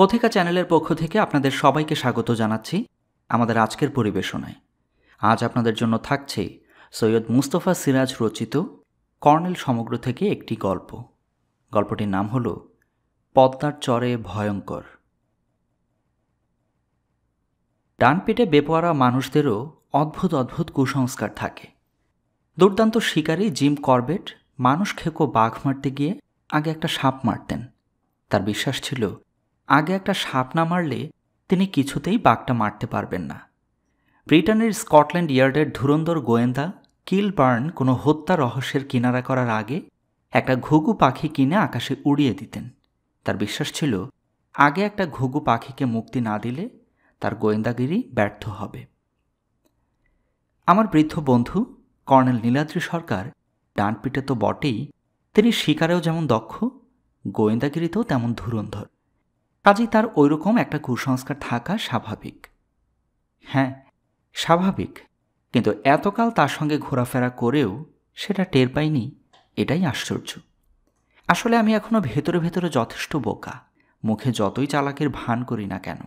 কথিকা চ্যানেলের পক্ষ থেকে আপনাদের সবাইকে স্বাগত জানাচ্ছি আমাদের আজকের পরিবেশনায় আজ আপনাদের জন্য থাকছে সৈয়দ মুস্তফা সিরাজ রচিত কর্নেল সমগ্র থেকে একটি গল্প গল্পটির নাম হল পদ্মার চরে ভয়ঙ্কর ডান পেটে বেপোয়ারা মানুষদেরও অদ্ভুত অদ্ভুত কুসংস্কার থাকে দুর্দান্ত শিকারী জিম করবেট মানুষ খেকো বাঘ মারতে গিয়ে আগে একটা সাপ মারতেন তার বিশ্বাস ছিল আগে একটা সাপ না মারলে তিনি কিছুতেই বাঘটা মারতে পারবেন না ব্রিটেনের স্কটল্যান্ড ইয়ার্ডের ধুরন্ধর গোয়েন্দা কিলবার্ন কোনো হত্যা রহস্যের কিনারা করার আগে একটা ঘুঘু পাখি কিনে আকাশে উড়িয়ে দিতেন তার বিশ্বাস ছিল আগে একটা ঘুঘু পাখিকে মুক্তি না দিলে তার গোয়েন্দাগিরি ব্যর্থ হবে আমার বৃদ্ধ বন্ধু কর্নেল নীলাদ্রি সরকার ডানপিটে তো বটেই তিনি শিকারেও যেমন দক্ষ গোয়েন্দাগিরিতেও তেমন ধুরন্ধর কাজেই তার ওইরকম একটা কুসংস্কার থাকা স্বাভাবিক হ্যাঁ স্বাভাবিক কিন্তু এতকাল তার সঙ্গে ঘোরাফেরা করেও সেটা টের পাইনি এটাই আশ্চর্য আসলে আমি এখনও ভেতরে ভেতরে যথেষ্ট বোকা মুখে যতই চালাকের ভান করি না কেন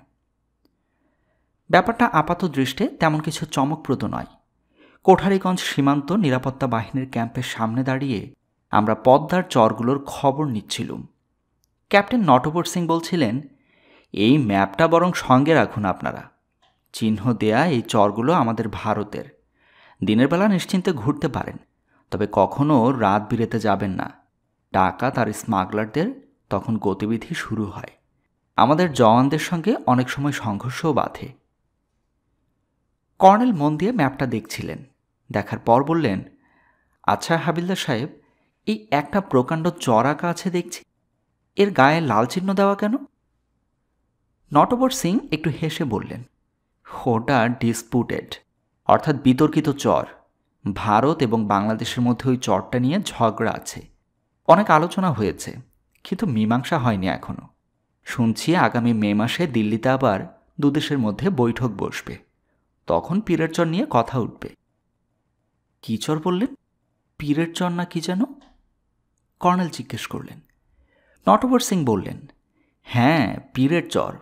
ব্যাপারটা আপাত দৃষ্টে তেমন কিছু চমকপ্রদ নয় কোঠারিগঞ্জ সীমান্ত নিরাপত্তা বাহিনীর ক্যাম্পের সামনে দাঁড়িয়ে আমরা পদ্মার চরগুলোর খবর নিচ্ছিলুম ক্যাপ্টেন নটবর সিং বলছিলেন এই ম্যাপটা বরং সঙ্গে রাখুন আপনারা চিহ্ন দেয়া এই চরগুলো আমাদের ভারতের দিনের বেলা নিশ্চিন্তে ঘুরতে পারেন তবে কখনও রাত বিরেতে যাবেন না ডাকাত তার স্মাগলারদের তখন গতিবিধি শুরু হয় আমাদের জওয়ানদের সঙ্গে অনেক সময় সংঘর্ষও বাঁধে কর্নেল মন দিয়ে ম্যাপটা দেখছিলেন দেখার পর বললেন আচ্ছা হাবিলদার সাহেব এই একটা প্রকাণ্ড চড়া আছে দেখছি এর গায়ে লাল চিহ্ন দেওয়া কেন নটবর সিং একটু হেসে বললেন হোটা ডিসপুটেড অর্থাৎ বিতর্কিত চর ভারত এবং বাংলাদেশের মধ্যে ওই চরটা নিয়ে ঝগড়া আছে অনেক আলোচনা হয়েছে কিন্তু মীমাংসা হয়নি এখনও শুনছি আগামী মে মাসে দিল্লিতে আবার দুদেশের মধ্যে বৈঠক বসবে তখন পীরের চর নিয়ে কথা উঠবে কী চর বললেন পীরের চর না কি যেন কর্নেল জিজ্ঞেস করলেন নটবর সিং বললেন হ্যাঁ পীরের চর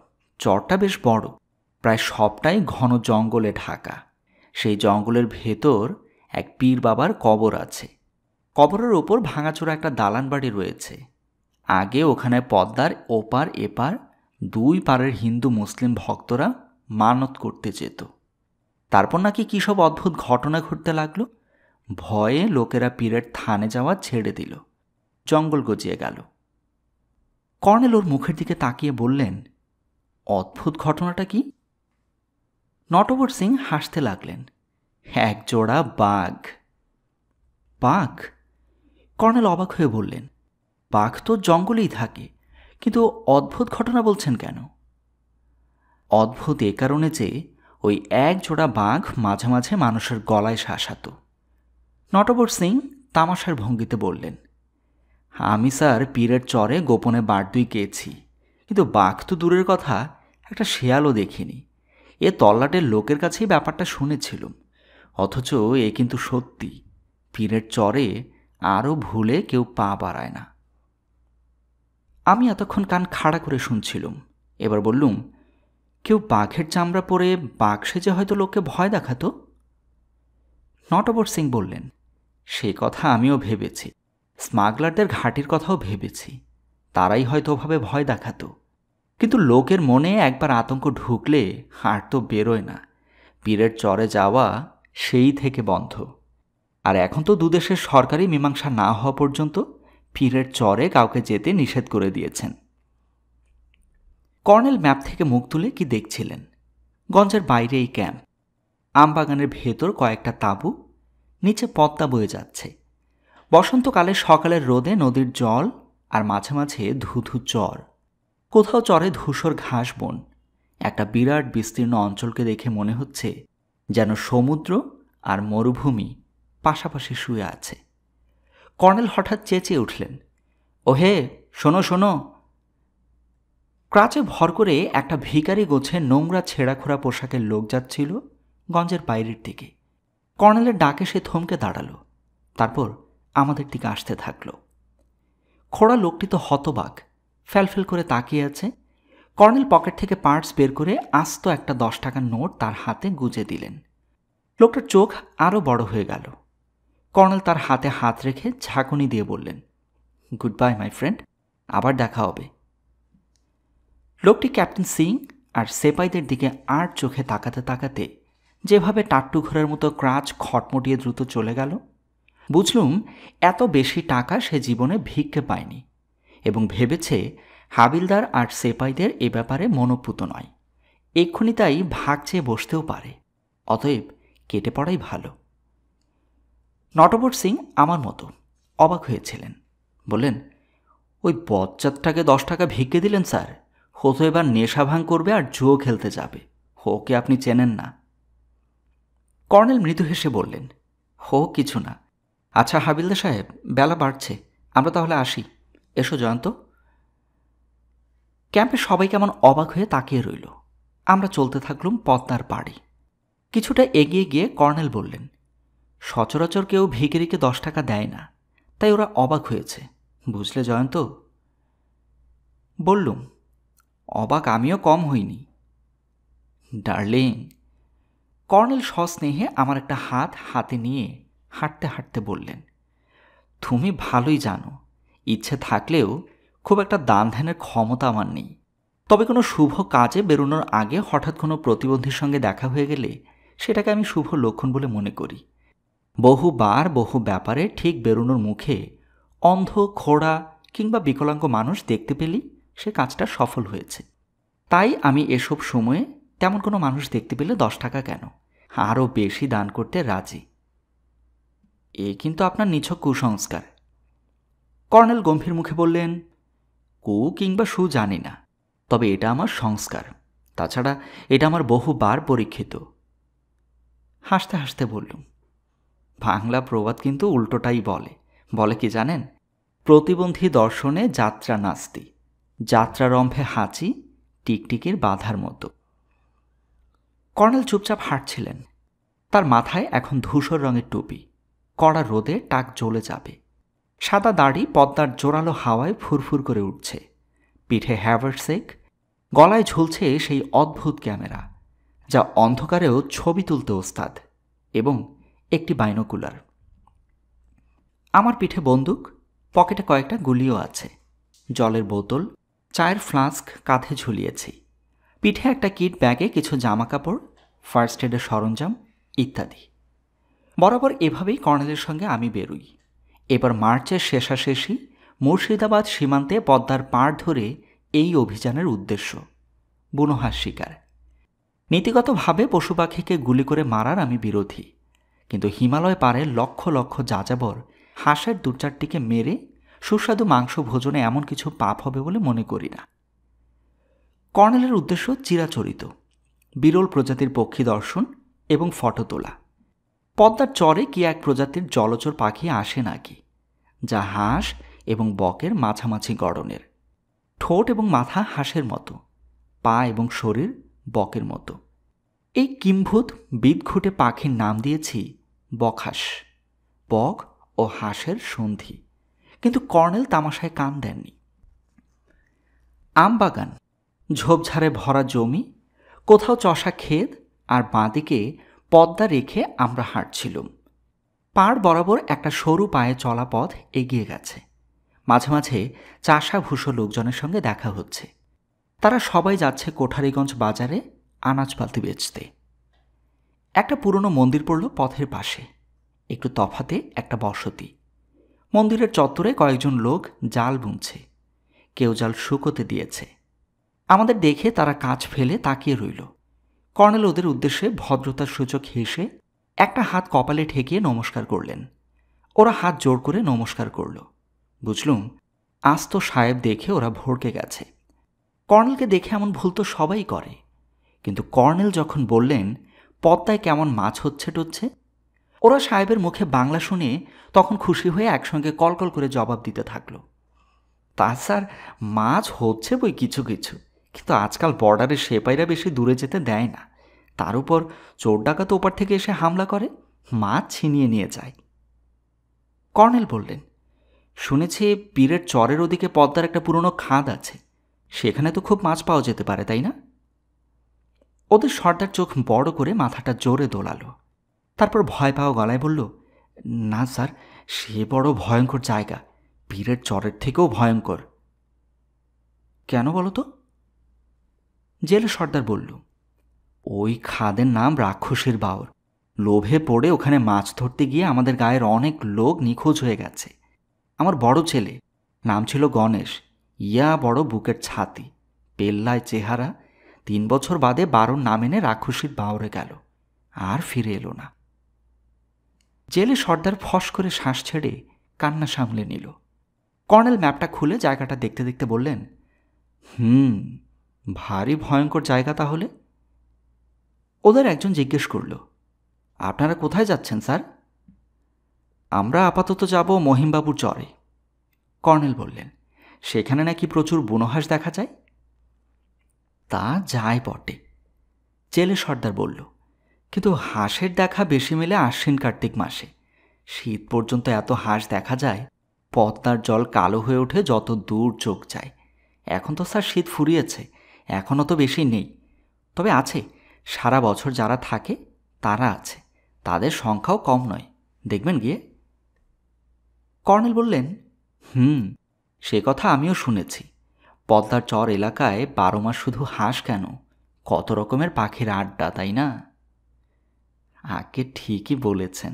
চরটা বেশ বড় প্রায় সবটাই ঘন জঙ্গলে ঢাকা সেই জঙ্গলের ভেতর এক পীর বাবার কবর আছে কবরের ওপর ভাঙাচোরা একটা দালান বাড়ি রয়েছে আগে ওখানে পদ্মার ওপার এপার দুই পারের হিন্দু মুসলিম ভক্তরা মানত করতে যেত তারপর নাকি কী সব অদ্ভুত ঘটনা ঘটতে লাগলো ভয়ে লোকেরা পীরের থানে যাওয়া ছেড়ে দিল জঙ্গল গজিয়ে গেল কর্নেল ওর মুখের দিকে তাকিয়ে বললেন অদ্ভুত ঘটনাটা কি নটবর সিং হাসতে লাগলেন এক জোড়া বাঘ বাঘ কর্নেল অবাক হয়ে বললেন বাঘ তো জঙ্গলেই থাকে কিন্তু অদ্ভুত ঘটনা বলছেন কেন অদ্ভুত এ কারণে যে ওই এক জোড়া বাঘ মাঝে মাঝে মানুষের গলায় শাসাত নটবর সিং তামাশার ভঙ্গিতে বললেন আমি স্যার পীরের চরে গোপনে বারদুই কেছি কিন্তু বাঘ তো দূরের কথা একটা শেয়ালও দেখিনি এ তল্লাটের লোকের কাছেই ব্যাপারটা শুনেছিলুম অথচ এ কিন্তু সত্যি পীরের চরে আরও ভুলে কেউ পা বাড়ায় না আমি এতক্ষণ কান খাড়া করে শুনছিলুম এবার বললুম কেউ বাঘের চামড়া পরে বাঘ সেজে হয়তো লোককে ভয় দেখাতো নটবর সিং বললেন সে কথা আমিও ভেবেছি স্মাগলারদের ঘাঁটির কথাও ভেবেছি তারাই হয়তো ওভাবে ভয় দেখাতো কিন্তু লোকের মনে একবার আতঙ্ক ঢুকলে আর তো বেরোয় না পীরের চরে যাওয়া সেই থেকে বন্ধ আর এখন তো দুদেশের সরকারি মীমাংসা না হওয়া পর্যন্ত পীরের চরে কাউকে যেতে নিষেধ করে দিয়েছেন কর্নেল ম্যাপ থেকে মুখ তুলে কি দেখছিলেন গঞ্জের বাইরে এই ক্যাম্প আমবাগানের ভেতর কয়েকটা তাঁবু নিচে পদ্মা বয়ে যাচ্ছে বসন্তকালে সকালের রোদে নদীর জল আর মাঝে মাঝে ধুধু চর কোথাও চরে ধূসর ঘাস বন একটা বিরাট বিস্তীর্ণ অঞ্চলকে দেখে মনে হচ্ছে যেন সমুদ্র আর মরুভূমি পাশাপাশি শুয়ে আছে কর্নেল হঠাৎ চেঁচে উঠলেন ওহে শোনো শোনো ক্রাচে ভর করে একটা ভিকারি গোছে নোংরা ছেঁড়াখোড়া পোশাকের লোক যাচ্ছিল গঞ্জের বাইরের দিকে কর্নেলের ডাকে সে থমকে দাঁড়ালো তারপর আমাদের দিকে আসতে থাকল খোড়া লোকটি তো হতবাক ফেল করে তাকিয়ে আছে কর্নেল পকেট থেকে পার্টস বের করে আস্ত একটা দশ টাকার নোট তার হাতে গুজে দিলেন লোকটার চোখ আরও বড় হয়ে গেল কর্নেল তার হাতে হাত রেখে ঝাঁকুনি দিয়ে বললেন গুড বাই মাই ফ্রেন্ড আবার দেখা হবে লোকটি ক্যাপ্টেন সিং আর সেপাইদের দিকে আর চোখে তাকাতে তাকাতে যেভাবে টাট্টু ঘোরের মতো ক্রাচ খটমটিয়ে দ্রুত চলে গেল বুঝলুম এত বেশি টাকা সে জীবনে ভিক্ষে পায়নি এবং ভেবেছে হাবিলদার আর সেপাইদের এ ব্যাপারে মনোপুত নয় এক্ষুনি তাই ভাগ চেয়ে বসতেও পারে অতএব কেটে পড়াই ভালো নটবর সিং আমার মতো অবাক হয়েছিলেন বললেন ওই বজ্জাতটাকে দশ টাকা ভিক্ষে দিলেন স্যার হো তো এবার নেশা ভাঙ করবে আর জুয়ো খেলতে যাবে ওকে আপনি চেনেন না কর্নেল মৃদু হেসে বললেন হো কিছু না আচ্ছা হাবিলদা সাহেব বেলা বাড়ছে আমরা তাহলে আসি এসো জয়ন্ত ক্যাম্পে সবাই কেমন অবাক হয়ে তাকিয়ে রইল আমরা চলতে থাকলুম পদ্মার পাড়ি কিছুটা এগিয়ে গিয়ে কর্নেল বললেন সচরাচর কেউ ভিকিরিকে দশ টাকা দেয় না তাই ওরা অবাক হয়েছে বুঝলে জয়ন্ত বললুম অবাক আমিও কম হইনি ডার্লিং কর্নেল সস্নেহে আমার একটা হাত হাতে নিয়ে হাঁটতে হাঁটতে বললেন তুমি ভালোই জানো ইচ্ছে থাকলেও খুব একটা দান ধ্যানের ক্ষমতা আমার নেই তবে কোনো শুভ কাজে বেরোনোর আগে হঠাৎ কোনো প্রতিবন্ধীর সঙ্গে দেখা হয়ে গেলে সেটাকে আমি শুভ লক্ষণ বলে মনে করি বহুবার বহু ব্যাপারে ঠিক বেরোনোর মুখে অন্ধ খোড়া কিংবা বিকলাঙ্গ মানুষ দেখতে পেলেই সে কাজটা সফল হয়েছে তাই আমি এসব সময়ে তেমন কোনো মানুষ দেখতে পেলে দশ টাকা কেন আরও বেশি দান করতে রাজি এ কিন্তু আপনার নিছক কুসংস্কার কর্নেল গম্ভীর মুখে বললেন কু কিংবা সু জানি না তবে এটা আমার সংস্কার তাছাড়া এটা আমার বহুবার পরীক্ষিত হাসতে হাসতে বললুম বাংলা প্রবাদ কিন্তু উল্টোটাই বলে বলে কি জানেন প্রতিবন্ধী দর্শনে যাত্রা নাস্তি যাত্রারম্ভে হাঁচি টিকটিকির বাধার মতো কর্নেল চুপচাপ হাঁটছিলেন তার মাথায় এখন ধূসর রঙের টুপি কড়া রোদে টাক জ্বলে যাবে সাদা দাড়ি পদ্মার জোরালো হাওয়ায় ফুরফুর করে উঠছে পিঠে হ্যাভারসেক গলায় ঝুলছে সেই অদ্ভুত ক্যামেরা যা অন্ধকারেও ছবি তুলতে ওস্তাদ এবং একটি বাইনোকুলার আমার পিঠে বন্দুক পকেটে কয়েকটা গুলিও আছে জলের বোতল চায়ের ফ্লাস্ক কাঁধে ঝুলিয়েছি পিঠে একটা কিট ব্যাগে কিছু জামাকাপড় ফার্স্ট এডের সরঞ্জাম ইত্যাদি বরাবর এভাবেই কর্নেলের সঙ্গে আমি বেরোই এবার মার্চের শেষাশেষি মুর্শিদাবাদ সীমান্তে পদ্মার পাড় ধরে এই অভিযানের উদ্দেশ্য বুনোহাস শিকার নীতিগতভাবে পশু পাখিকে গুলি করে মারার আমি বিরোধী কিন্তু হিমালয় পারে লক্ষ লক্ষ যাযাবর হাঁসের দু চারটিকে মেরে সুস্বাদু মাংস ভোজনে এমন কিছু পাপ হবে বলে মনে করি না কর্নেলের উদ্দেশ্য চিরাচরিত বিরল প্রজাতির পক্ষী দর্শন এবং ফটো তোলা পদ্মার চরে কি এক প্রজাতির জলচর পাখি আসে নাকি যা হাঁস এবং বকের মাঝামাঝি গড়নের ঠোঁট এবং মাথা হাঁসের মতো পা এবং শরীর বকের মতো এই কিম্ভূত বিদঘুটে পাখির নাম দিয়েছি বকহাস বক ও হাঁসের সন্ধি কিন্তু কর্নেল তামাশায় কান দেননি আমবাগান ঝোপঝাড়ে ভরা জমি কোথাও চষা ক্ষেত আর বাঁদিকে পদ্মা রেখে আমরা হাঁটছিলুম পাড় বরাবর একটা সরু পায়ে চলা পথ এগিয়ে গেছে মাঝে মাঝে চাষাভূষো লোকজনের সঙ্গে দেখা হচ্ছে তারা সবাই যাচ্ছে কোঠারিগঞ্জ বাজারে আনাজপাতি বেচতে একটা পুরনো মন্দির পড়ল পথের পাশে একটু তফাতে একটা বসতি মন্দিরের চত্বরে কয়েকজন লোক জাল বুনছে কেউ জাল শুকোতে দিয়েছে আমাদের দেখে তারা কাজ ফেলে তাকিয়ে রইল কর্নেল ওদের উদ্দেশ্যে ভদ্রতার সূচক হেসে একটা হাত কপালে ঠেকিয়ে নমস্কার করলেন ওরা হাত জোর করে নমস্কার করল বুঝলুম আস্ত সাহেব দেখে ওরা ভড়কে গেছে কর্নেলকে দেখে এমন ভুল তো সবাই করে কিন্তু কর্নেল যখন বললেন পদ্মায় কেমন মাছ হচ্ছে টচ্ছে ওরা সাহেবের মুখে বাংলা শুনে তখন খুশি হয়ে একসঙ্গে কলকল করে জবাব দিতে থাকল তা স্যার মাছ হচ্ছে বই কিছু কিছু কিন্তু আজকাল বর্ডারে সেপাইরা বেশি দূরে যেতে দেয় না তার উপর চোর তো ওপার থেকে এসে হামলা করে মাছ ছিনিয়ে নিয়ে যায় কর্নেল বললেন শুনেছি পীরের চরের ওদিকে পদ্মার একটা পুরনো খাদ আছে সেখানে তো খুব মাছ পাওয়া যেতে পারে তাই না ওদের সর্দার চোখ বড় করে মাথাটা জোরে দোলালো তারপর ভয় পাওয়া গলায় বলল না স্যার সে বড় ভয়ঙ্কর জায়গা পীরের চরের থেকেও ভয়ঙ্কর কেন বলো তো জেলে সর্দার বললুম ওই খাদের নাম রাক্ষসের বাউর লোভে পড়ে ওখানে মাছ ধরতে গিয়ে আমাদের গায়ের অনেক লোক নিখোঁজ হয়ে গেছে আমার বড় ছেলে নাম ছিল গণেশ ইয়া বড় বুকের ছাতি পেল্লায় চেহারা তিন বছর বাদে বারোর নাম এনে রাক্ষসীর বাউরে গেল আর ফিরে এলো না জেলে সর্দার ফস করে শ্বাস ছেড়ে কান্না সামলে নিল কর্নেল ম্যাপটা খুলে জায়গাটা দেখতে দেখতে বললেন হুম ভারী ভয়ঙ্কর জায়গা তাহলে ওদের একজন জিজ্ঞেস করল আপনারা কোথায় যাচ্ছেন স্যার আমরা আপাতত যাব মহিমবাবুর চরে কর্নেল বললেন সেখানে নাকি প্রচুর বনহাস দেখা যায় তা যায় বটে চেলে সর্দার বলল কিন্তু হাঁসের দেখা বেশি মেলে আশ্বিন কার্তিক মাসে শীত পর্যন্ত এত হাঁস দেখা যায় পদ্মার জল কালো হয়ে ওঠে যত দূর চোখ যায় এখন তো স্যার শীত ফুরিয়েছে এখনও তো বেশি নেই তবে আছে সারা বছর যারা থাকে তারা আছে তাদের সংখ্যাও কম নয় দেখবেন গিয়ে কর্নেল বললেন হুম সে কথা আমিও শুনেছি পদ্মার চর এলাকায় বারো মাস শুধু হাঁস কেন কত রকমের পাখির আড্ডা তাই না আগে ঠিকই বলেছেন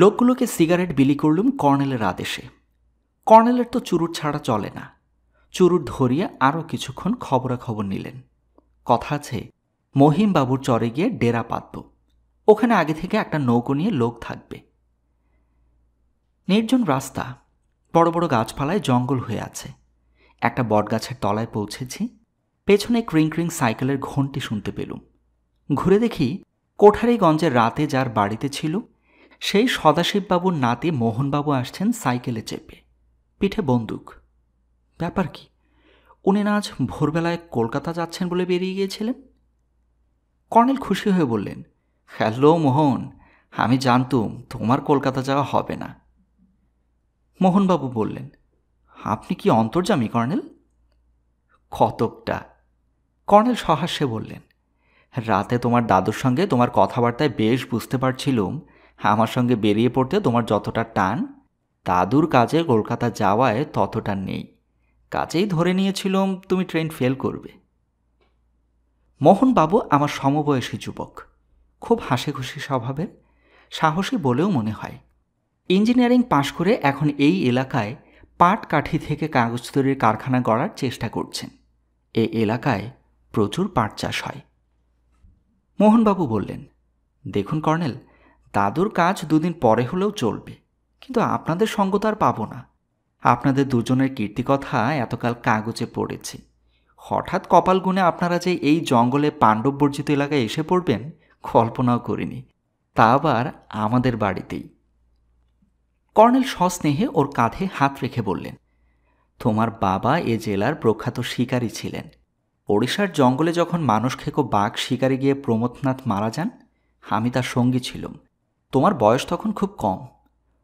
লোকগুলোকে সিগারেট বিলি করলুম কর্নেলের আদেশে কর্নেলের তো চুরুট ছাড়া চলে না চুরুট ধরিয়া আরও কিছুক্ষণ খবরাখবর নিলেন কথা আছে মহিমবাবুর চরে গিয়ে ডেরা পাতব ওখানে আগে থেকে একটা নৌকো নিয়ে লোক থাকবে নির্জন রাস্তা বড় বড় গাছপালায় জঙ্গল হয়ে আছে একটা বটগাছের তলায় পৌঁছেছি পেছনে ক্রিং ক্রিং সাইকেলের ঘন্টি শুনতে পেলুম ঘুরে দেখি কোঠারিগঞ্জের রাতে যার বাড়িতে ছিল সেই সদাশিববাবুর নাতি মোহনবাবু আসছেন সাইকেলে চেপে পিঠে বন্দুক ব্যাপার কি উনি আজ ভোরবেলায় কলকাতা যাচ্ছেন বলে বেরিয়ে গিয়েছিলেন কর্নেল খুশি হয়ে বললেন হ্যালো মোহন আমি জানতুম তোমার কলকাতা যাওয়া হবে না মোহনবাবু বললেন আপনি কি অন্তর্জামী কর্নেল কতকটা কর্নেল সহাস্যে বললেন রাতে তোমার দাদুর সঙ্গে তোমার কথাবার্তায় বেশ বুঝতে পারছিলুম আমার সঙ্গে বেরিয়ে পড়তে তোমার যতটা টান দাদুর কাজে কলকাতা যাওয়ায় ততটা নেই কাজেই ধরে নিয়েছিলাম তুমি ট্রেন ফেল করবে মোহনবাবু আমার সমবয়সী যুবক খুব হাসি খুশি স্বভাবের সাহসী বলেও মনে হয় ইঞ্জিনিয়ারিং পাশ করে এখন এই এলাকায় পাট কাঠি থেকে কাগজ তৈরির কারখানা গড়ার চেষ্টা করছেন এ এলাকায় প্রচুর পাট চাষ হয় মোহনবাবু বললেন দেখুন কর্নেল দাদুর কাজ দুদিন পরে হলেও চলবে কিন্তু আপনাদের সঙ্গ আর পাবো না আপনাদের দুজনের কীর্তিকথা এতকাল কাগজে পড়েছি হঠাৎ কপাল গুণে আপনারা যে এই জঙ্গলে পাণ্ডববর্জিত এলাকায় এসে পড়বেন কল্পনাও করিনি তা আবার আমাদের বাড়িতেই কর্নেল সস্নেহে ওর কাঁধে হাত রেখে বললেন তোমার বাবা এ জেলার প্রখ্যাত শিকারী ছিলেন ওড়িশার জঙ্গলে যখন মানুষ খেকো বাঘ শিকারে গিয়ে প্রমোদনাথ মারা যান আমি তার সঙ্গী ছিলাম তোমার বয়স তখন খুব কম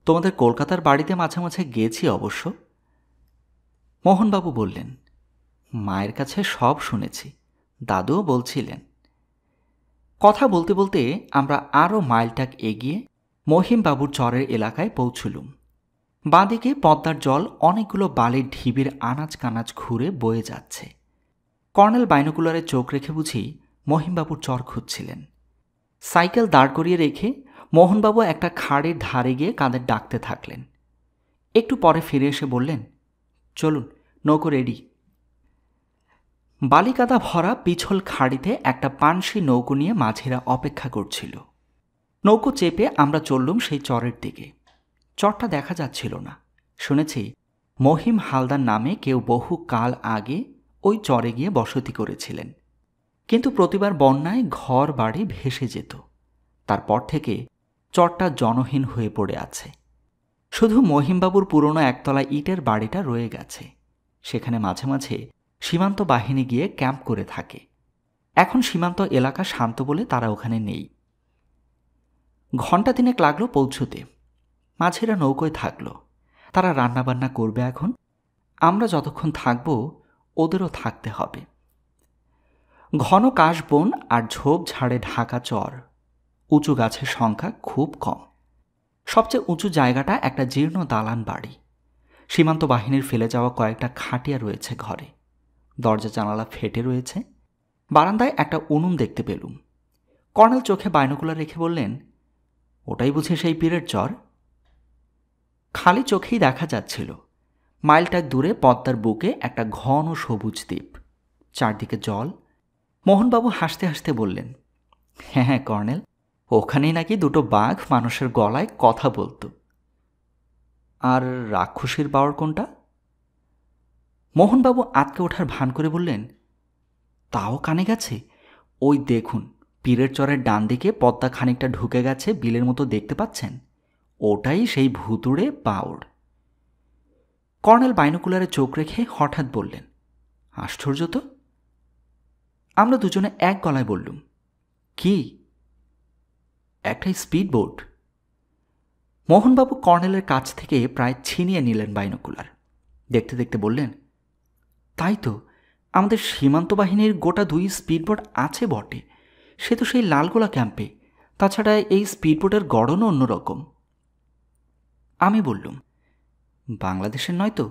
তোমাদের কলকাতার বাড়িতে মাঝে মাঝে গেছি অবশ্য মোহনবাবু বললেন মায়ের কাছে সব শুনেছি দাদুও বলছিলেন কথা বলতে বলতে আমরা আরও মাইলটাক এগিয়ে মহিমবাবুর চরের এলাকায় পৌঁছলুম বাঁদিকে পদ্মার জল অনেকগুলো বালির ঢিবির আনাজ কানাজ ঘুরে বয়ে যাচ্ছে কর্নেল বাইনোকুলারে চোখ রেখে বুঝি মহিমবাবুর চর খুঁজছিলেন সাইকেল দাঁড় করিয়ে রেখে মোহনবাবু একটা খাড়ের ধারে গিয়ে কাঁদের ডাকতে থাকলেন একটু পরে ফিরে এসে বললেন চলুন নৌকো রেডি বালিকাদা ভরা পিছল খাড়িতে একটা পানসি নৌকো নিয়ে মাঝিরা অপেক্ষা করছিল নৌকো চেপে আমরা চললুম সেই চরের দিকে চরটা দেখা যাচ্ছিল না শুনেছি মহিম হালদার নামে কেউ বহু কাল আগে ওই চরে গিয়ে বসতি করেছিলেন কিন্তু প্রতিবার বন্যায় ঘর বাড়ি ভেসে যেত তারপর থেকে চরটা জনহীন হয়ে পড়ে আছে শুধু মহিমবাবুর পুরনো একতলা ইটের বাড়িটা রয়ে গেছে সেখানে মাঝে মাঝে সীমান্ত বাহিনী গিয়ে ক্যাম্প করে থাকে এখন সীমান্ত এলাকা শান্ত বলে তারা ওখানে নেই ঘন্টা তিনেক লাগলো পৌঁছতে মাঝেরা নৌকোয় থাকলো তারা রান্নাবান্না করবে এখন আমরা যতক্ষণ থাকব ওদেরও থাকতে হবে ঘন কাশবন আর ঝোপঝাড়ে ঢাকা চর উঁচু গাছের সংখ্যা খুব কম সবচেয়ে উঁচু জায়গাটা একটা জীর্ণ দালান বাড়ি সীমান্ত বাহিনীর ফেলে যাওয়া কয়েকটা খাটিয়া রয়েছে ঘরে দরজা জানালা ফেটে রয়েছে বারান্দায় একটা উনুন দেখতে পেলুম কর্নেল চোখে বাইনকুলা রেখে বললেন ওটাই বুঝে সেই পীরের চর খালি চোখেই দেখা যাচ্ছিল মাইলটাক দূরে পদ্মার বুকে একটা ঘন সবুজ দ্বীপ চারদিকে জল মোহনবাবু হাসতে হাসতে বললেন হ্যাঁ হ্যাঁ কর্নেল ওখানেই নাকি দুটো বাঘ মানুষের গলায় কথা বলতো আর রাক্ষসীর পাওয়ার কোনটা মোহনবাবু আটকে ওঠার ভান করে বললেন তাও কানে গেছে ওই দেখুন পীরের চরের ডান দিকে পদ্মা খানিকটা ঢুকে গেছে বিলের মতো দেখতে পাচ্ছেন ওটাই সেই ভুতুড়ে পাওড় কর্নেল বাইনোকুলারে চোখ রেখে হঠাৎ বললেন আশ্চর্য তো আমরা দুজনে এক গলায় বললুম কি একটাই স্পিডবোট মোহনবাবু কর্নেলের কাছ থেকে প্রায় ছিনিয়ে নিলেন বাইনোকুলার দেখতে দেখতে বললেন তাই তো আমাদের সীমান্ত বাহিনীর গোটা দুই স্পিডবোট আছে বটে সে তো সেই লালগোলা ক্যাম্পে তাছাড়া এই স্পিডবোটের গড়নও অন্যরকম আমি বললুম বাংলাদেশের নয় তো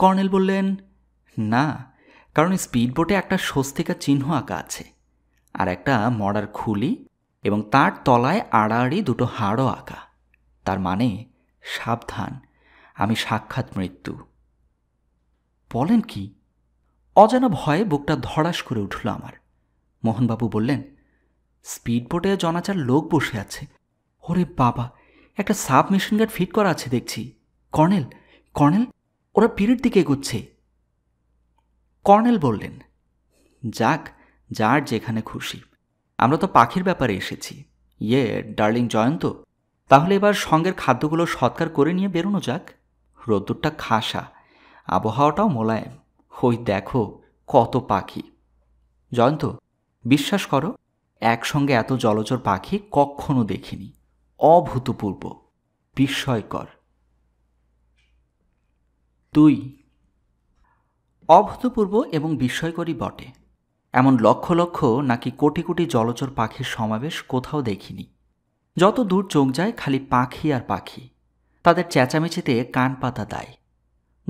কর্নেল বললেন না কারণ স্পিডবোটে একটা স্বস্তিকা চিহ্ন আঁকা আছে আর একটা মডার খুলি এবং তার তলায় আড়াআড়ি দুটো হাড়ও আঁকা তার মানে সাবধান আমি সাক্ষাৎ মৃত্যু বলেন কি অজানা ভয়ে বুকটা ধড়াস করে উঠল আমার মোহনবাবু বললেন স্পিডবোটে জনাচার লোক বসে আছে ওরে বাবা একটা সাব মেশিন গার্ড ফিট করা আছে দেখছি কর্নেল কর্নেল ওরা পিরিট দিকে এগোচ্ছে কর্নেল বললেন যাক যার যেখানে খুশি আমরা তো পাখির ব্যাপারে এসেছি ইয়ে ডার্লিং জয়ন্ত তাহলে এবার সঙ্গের খাদ্যগুলো সৎকার করে নিয়ে বেরোনো যাক রোদ্দুরটা খাসা আবহাওয়াটাও মোলায়েম হই দেখো কত পাখি জয়ন্ত বিশ্বাস করো একসঙ্গে এত জলচর পাখি কখনো দেখিনি অভূতপূর্ব বিস্ময়কর তুই অভূতপূর্ব এবং বিস্ময়করই বটে এমন লক্ষ লক্ষ নাকি কোটি কোটি জলচর পাখির সমাবেশ কোথাও দেখিনি যত দূর চোখ যায় খালি পাখি আর পাখি তাদের চেঁচামেচিতে কান পাতা দেয়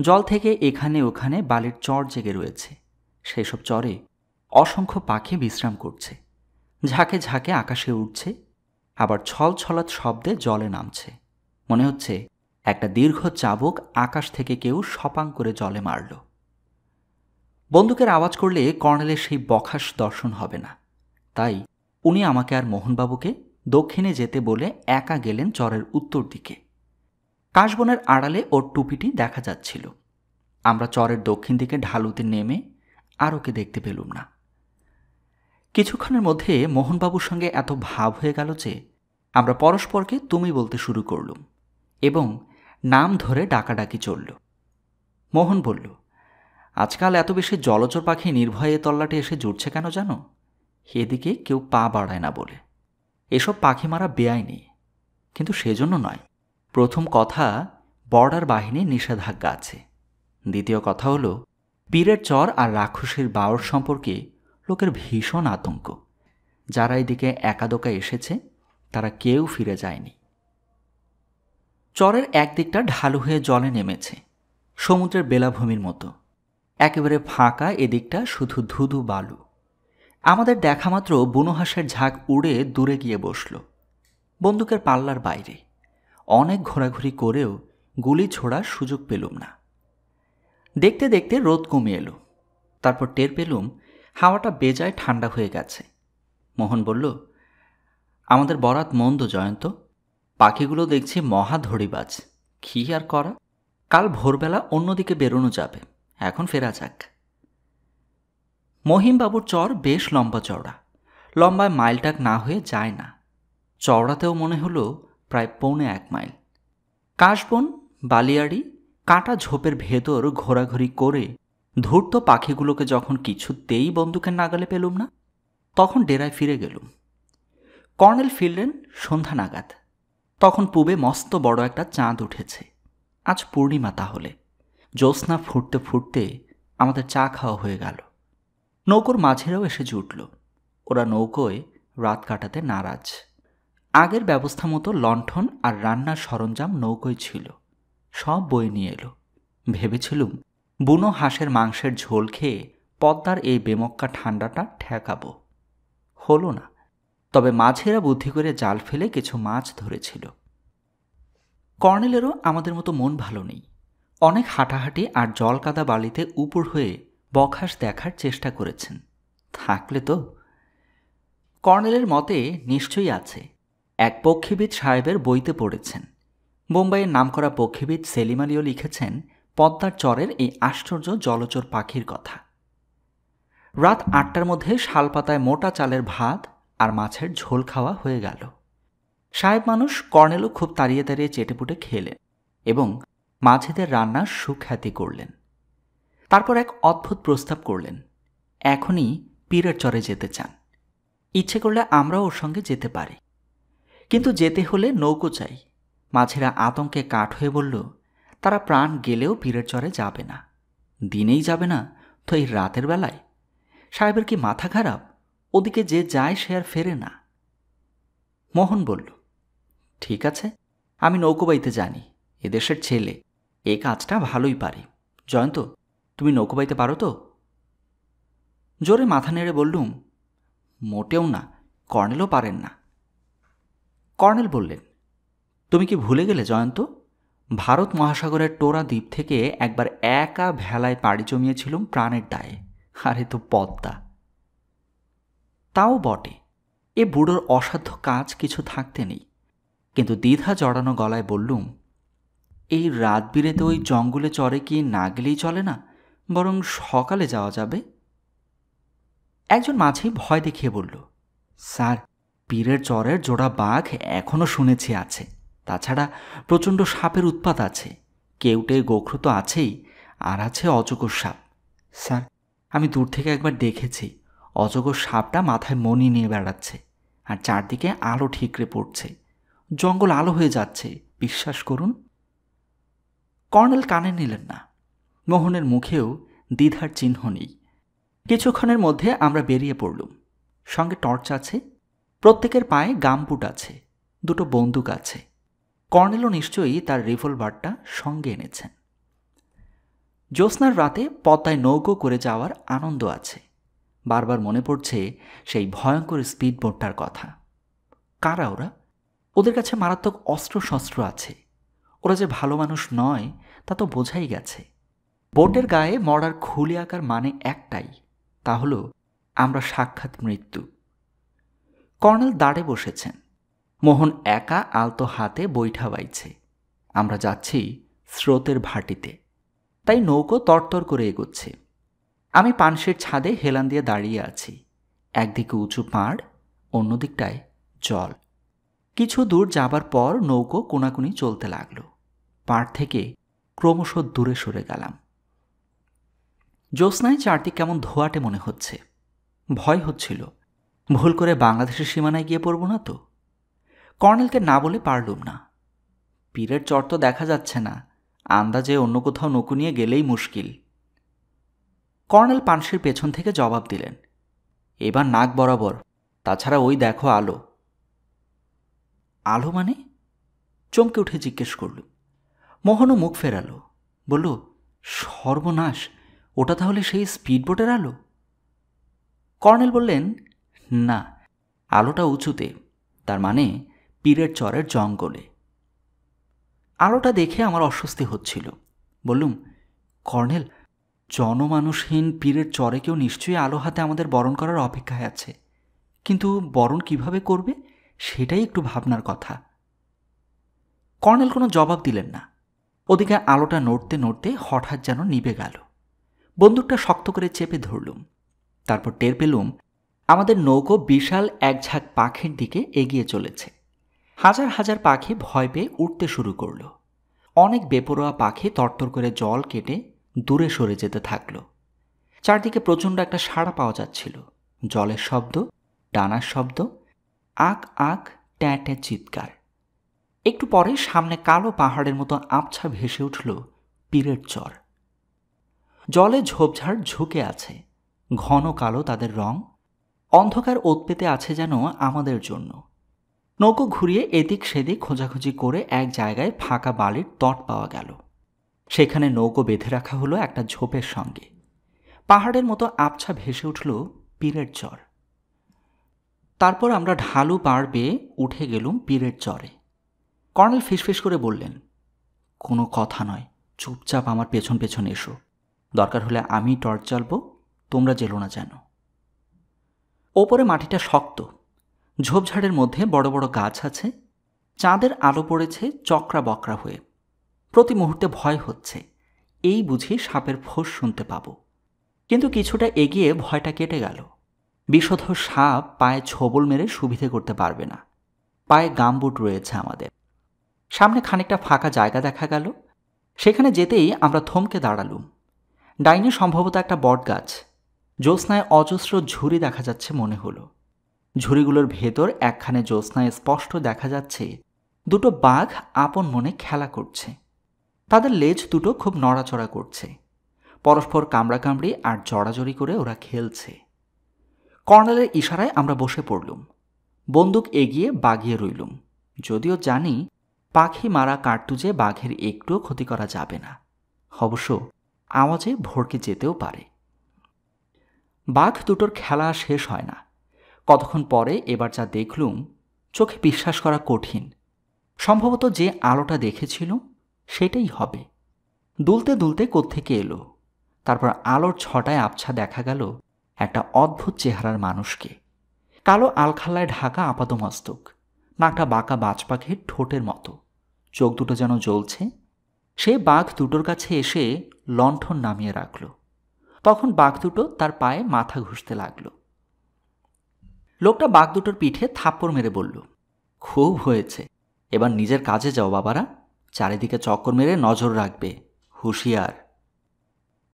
জল থেকে এখানে ওখানে বালির চর জেগে রয়েছে সেসব চরে অসংখ্য পাখি বিশ্রাম করছে ঝাঁকে ঝাঁকে আকাশে উঠছে আবার ছল ছলাৎ শব্দে জলে নামছে মনে হচ্ছে একটা দীর্ঘ চাবুক আকাশ থেকে কেউ সপাং করে জলে মারল বন্দুকের আওয়াজ করলে কর্নেলের সেই বখাস দর্শন হবে না তাই উনি আমাকে আর মোহনবাবুকে দক্ষিণে যেতে বলে একা গেলেন চরের উত্তর দিকে কাশবনের আড়ালে ওর টুপিটি দেখা যাচ্ছিল আমরা চরের দক্ষিণ দিকে ঢালুতে নেমে আর ওকে দেখতে পেলুম না কিছুক্ষণের মধ্যে মোহনবাবুর সঙ্গে এত ভাব হয়ে গেল যে আমরা পরস্পরকে তুমি বলতে শুরু করলুম এবং নাম ধরে ডাকাডাকি চলল মোহন বলল আজকাল এত বেশি জলচর পাখি নির্ভয়ে তল্লাটে এসে জুটছে কেন জানো এদিকে কেউ পা বাড়ায় না বলে এসব পাখি মারা বেআইনি কিন্তু সেজন্য নয় প্রথম কথা বর্ডার বাহিনীর নিষেধাজ্ঞা আছে দ্বিতীয় কথা হলো পীরের চর আর রাক্ষসীর বাওর সম্পর্কে লোকের ভীষণ আতঙ্ক যারা এদিকে একাদোকা এসেছে তারা কেউ ফিরে যায়নি চরের একদিকটা ঢালু হয়ে জলে নেমেছে সমুদ্রের বেলাভূমির মতো একেবারে ফাঁকা এদিকটা শুধু ধুধু বালু আমাদের দেখা মাত্র বুনোহাসের ঝাঁক উড়ে দূরে গিয়ে বসল বন্দুকের পাল্লার বাইরে অনেক ঘোরাঘুরি করেও গুলি ছোড়ার সুযোগ পেলুম না দেখতে দেখতে রোদ কমে এলো তারপর টের পেলুম হাওয়াটা বেজায় ঠান্ডা হয়ে গেছে মোহন বলল আমাদের বরাত মন্দ জয়ন্ত পাখিগুলো দেখছি মহা ধড়িবাজ কী আর করা কাল ভোরবেলা অন্যদিকে বেরোনো যাবে এখন ফেরা যাক মহিমবাবুর চর বেশ লম্বা চওড়া লম্বায় মাইলটাক না হয়ে যায় না চওড়াতেও মনে হলো প্রায় পৌনে এক মাইল কাশবন বালিয়াড়ি কাটা ঝোপের ভেতর ঘোরাঘুরি করে ধূর্ত পাখিগুলোকে যখন কিছুতেই বন্দুকের নাগালে পেলুম না তখন ডেরায় ফিরে গেলুম কর্নেল ফিরলেন সন্ধ্যা নাগাদ তখন পূবে মস্ত বড় একটা চাঁদ উঠেছে আজ পূর্ণিমা তাহলে জ্যোৎস্না ফুটতে ফুটতে আমাদের চা খাওয়া হয়ে গেল নৌকোর মাঝেরাও এসে জুটল ওরা নৌকোয় রাত কাটাতে নারাজ আগের ব্যবস্থা মতো লণ্ঠন আর রান্নার সরঞ্জাম নৌকোয় ছিল সব বই নিয়ে এলো ভেবেছিলুম বুনো হাঁসের মাংসের ঝোল খেয়ে পদ্মার এই বেমক্কা ঠান্ডাটা ঠেকাবো হলো না তবে মাঝেরা বুদ্ধি করে জাল ফেলে কিছু মাছ ধরেছিল কর্নেলেরও আমাদের মতো মন ভালো নেই অনেক হাঁটাহাঁটি আর জল কাদা বালিতে উপর হয়ে বখাস দেখার চেষ্টা করেছেন থাকলে তো কর্নেলের মতে নিশ্চয়ই আছে এক পক্ষীবিদ সাহেবের বইতে পড়েছেন বোম্বাইয়ের নামকরা পক্ষীবিদ সেলিম আলীও লিখেছেন পদ্মার চরের এই আশ্চর্য জলচর পাখির কথা রাত আটটার মধ্যে শালপাতায় মোটা চালের ভাত আর মাছের ঝোল খাওয়া হয়ে গেল সাহেব মানুষ কর্নেলও খুব তাড়িয়ে তাড়িয়ে চেটেপুটে খেলেন এবং মাঝেদের রান্নার সুখ্যাতি করলেন তারপর এক অদ্ভুত প্রস্তাব করলেন এখনই পীরের চরে যেতে চান ইচ্ছে করলে আমরাও ওর সঙ্গে যেতে পারি কিন্তু যেতে হলে নৌকো চাই মাঝেরা আতঙ্কে কাঠ হয়ে বলল তারা প্রাণ গেলেও পীরের চরে যাবে না দিনেই যাবে না তো এই রাতের বেলায় সাহেবের কি মাথা খারাপ ওদিকে যে যায় সে আর ফেরে না মোহন বলল ঠিক আছে আমি নৌকোবাইতে জানি এদেশের ছেলে এ কাজটা ভালোই পারি জয়ন্ত তুমি নৌকো বাইতে পারো তো জোরে মাথা নেড়ে বললুম মোটেও না কর্নেলও পারেন না কর্নেল বললেন তুমি কি ভুলে গেলে জয়ন্ত ভারত মহাসাগরের টোরা দ্বীপ থেকে একবার একা ভেলায় পাড়ি জমিয়েছিলুম প্রাণের দায়ে আরে তো পদ্মা তাও বটে এ বুড়োর অসাধ্য কাজ কিছু থাকতে নেই কিন্তু দ্বিধা জড়ানো গলায় বললুম এই রাত বিরেতে ওই জঙ্গলে চরে কি না গেলেই চলে না বরং সকালে যাওয়া যাবে একজন মাঝি ভয় দেখিয়ে বলল স্যার পীরের চরের জোড়া বাঘ এখনও শুনেছি আছে তাছাড়া প্রচণ্ড সাপের উৎপাত আছে কেউটে গোখ্র তো আছেই আর আছে অজগর সাপ স্যার আমি দূর থেকে একবার দেখেছি অজগর সাপটা মাথায় মনি নিয়ে বেড়াচ্ছে আর চারদিকে আলো ঠিকরে পড়ছে জঙ্গল আলো হয়ে যাচ্ছে বিশ্বাস করুন কর্নেল কানে নিলেন না মোহনের মুখেও দ্বিধার চিহ্ন নেই কিছুক্ষণের মধ্যে আমরা বেরিয়ে পড়লুম সঙ্গে টর্চ আছে প্রত্যেকের পায়ে গামপুট আছে দুটো বন্দুক আছে কর্নেলও নিশ্চয়ই তার রিভলভারটা সঙ্গে এনেছেন জ্যোৎস্নার রাতে পদ্মায় নৌকো করে যাওয়ার আনন্দ আছে বারবার মনে পড়ছে সেই ভয়ঙ্কর স্পিডবোটটার কথা কারা ওরা ওদের কাছে মারাত্মক অস্ত্রশস্ত্র আছে ওরা যে ভালো মানুষ নয় তা তো বোঝাই গেছে বোর্ডের গায়ে মরার খুলে আঁকার মানে একটাই তা হল আমরা সাক্ষাৎ মৃত্যু কর্নেল দাঁড়ে বসেছেন মোহন একা আলতো হাতে বৈঠা বাইছে আমরা যাচ্ছি স্রোতের ভাটিতে তাই নৌকো তরতর করে এগোচ্ছে আমি পানশের ছাদে হেলান দিয়ে দাঁড়িয়ে আছি একদিকে উঁচু পাড় অন্যদিকটায় জল কিছু দূর যাবার পর নৌকো কোনাকুনি চলতে লাগল পাড় থেকে ক্রমশ দূরে সরে গেলাম জ্যোৎস্নায় চারটি কেমন ধোয়াটে মনে হচ্ছে ভয় হচ্ছিল ভুল করে বাংলাদেশের সীমানায় গিয়ে পড়ব না তো কর্নেলকে না বলে পারলুম না পীরের চর তো দেখা যাচ্ছে না আন্দাজে অন্য কোথাও নৌকো নিয়ে গেলেই মুশকিল কর্নেল পানসির পেছন থেকে জবাব দিলেন এবার নাক বরাবর তাছাড়া ওই দেখো আলো আলো মানে চমকে উঠে জিজ্ঞেস করল মোহনও মুখ ফেরালো বলল সর্বনাশ ওটা তাহলে সেই স্পিডবোটের আলো কর্নেল বললেন না আলোটা উঁচুতে তার মানে পীরের চরের জঙ্গলে আলোটা দেখে আমার অস্বস্তি হচ্ছিল বললুম কর্নেল জনমানুষহীন পীরের চরে কেউ নিশ্চয়ই আলো হাতে আমাদের বরণ করার অপেক্ষায় আছে কিন্তু বরণ কিভাবে করবে সেটাই একটু ভাবনার কথা কর্নেল কোনো জবাব দিলেন না ওদিকে আলোটা নড়তে নড়তে হঠাৎ যেন নিবে গেল বন্দুকটা শক্ত করে চেপে ধরলুম তারপর টের পেলুম আমাদের নৌকো বিশাল একঝাঁক পাখির দিকে এগিয়ে চলেছে হাজার হাজার পাখি ভয় পেয়ে উঠতে শুরু করল অনেক বেপরোয়া পাখি তরতর করে জল কেটে দূরে সরে যেতে থাকল চারদিকে প্রচণ্ড একটা সাড়া পাওয়া যাচ্ছিল জলের শব্দ ডানার শব্দ আক আক ট্যাটে চিৎকার একটু পরে সামনে কালো পাহাড়ের মতো আবছা ভেসে উঠল পীরের চর জলে ঝোপঝাড় ঝুঁকে আছে ঘন কালো তাদের রং অন্ধকার ওৎপেতে আছে যেন আমাদের জন্য নৌকো ঘুরিয়ে এদিক সেদিক খোঁজাখুঁজি করে এক জায়গায় ফাঁকা বালির তট পাওয়া গেল সেখানে নৌকো বেঁধে রাখা হলো একটা ঝোপের সঙ্গে পাহাড়ের মতো আবছা ভেসে উঠল পীরের চর তারপর আমরা ঢালু পাড় বেয়ে উঠে গেলুম পীরের চরে কর্নেল ফিসফিস করে বললেন কোনো কথা নয় চুপচাপ আমার পেছন পেছন এসো দরকার হলে আমি টর্চ জ্বালব তোমরা জেলো না যেন ওপরে মাটিটা শক্ত ঝোপঝাড়ের মধ্যে বড় বড় গাছ আছে চাঁদের আলো পড়েছে চক্রা বকরা হয়ে প্রতি মুহূর্তে ভয় হচ্ছে এই বুঝি সাপের ফোঁস শুনতে পাব কিন্তু কিছুটা এগিয়ে ভয়টা কেটে গেল বিশধ সাপ পায়ে ছোবল মেরে সুবিধে করতে পারবে না পায়ে গামবুট রয়েছে আমাদের সামনে খানিকটা ফাঁকা জায়গা দেখা গেল সেখানে যেতেই আমরা থমকে দাঁড়ালুম ডাইনে সম্ভবত একটা বট গাছ জ্যোৎস্নায় অজস্র ঝুড়ি দেখা যাচ্ছে মনে হলো ঝুড়িগুলোর ভেতর একখানে জ্যোৎস্নায় স্পষ্ট দেখা যাচ্ছে দুটো বাঘ আপন মনে খেলা করছে তাদের লেজ দুটো খুব নড়াচড়া করছে পরস্পর কামড়াকামড়ি আর জড়াজড়ি করে ওরা খেলছে কর্নেলের ইশারায় আমরা বসে পড়লুম বন্দুক এগিয়ে বাগিয়ে রইলুম যদিও জানি পাখি মারা কার্তুজে বাঘের একটুও ক্ষতি করা যাবে না অবশ্য আওয়াজে ভরকে যেতেও পারে বাঘ দুটোর খেলা শেষ হয় না কতক্ষণ পরে এবার যা দেখলুম চোখে বিশ্বাস করা কঠিন সম্ভবত যে আলোটা দেখেছিল সেটাই হবে দুলতে দুলতে কোত্থেকে এলো তারপর আলোর ছটায় আবছা দেখা গেল একটা অদ্ভুত চেহারার মানুষকে কালো আলখাল্লায় ঢাকা আপাদমস্তক নাকটা বাঁকা বাজ পাখির ঠোঁটের মতো চোখ দুটো যেন জ্বলছে সে বাঘ দুটোর কাছে এসে লণ্ঠন নামিয়ে রাখল তখন বাঘ দুটো তার পায়ে মাথা ঘুষতে লাগল লোকটা বাঘ দুটোর পিঠে থাপ্পড় মেরে বলল খুব হয়েছে এবার নিজের কাজে যাও বাবারা চারিদিকে চক্কর মেরে নজর রাখবে হুঁশিয়ার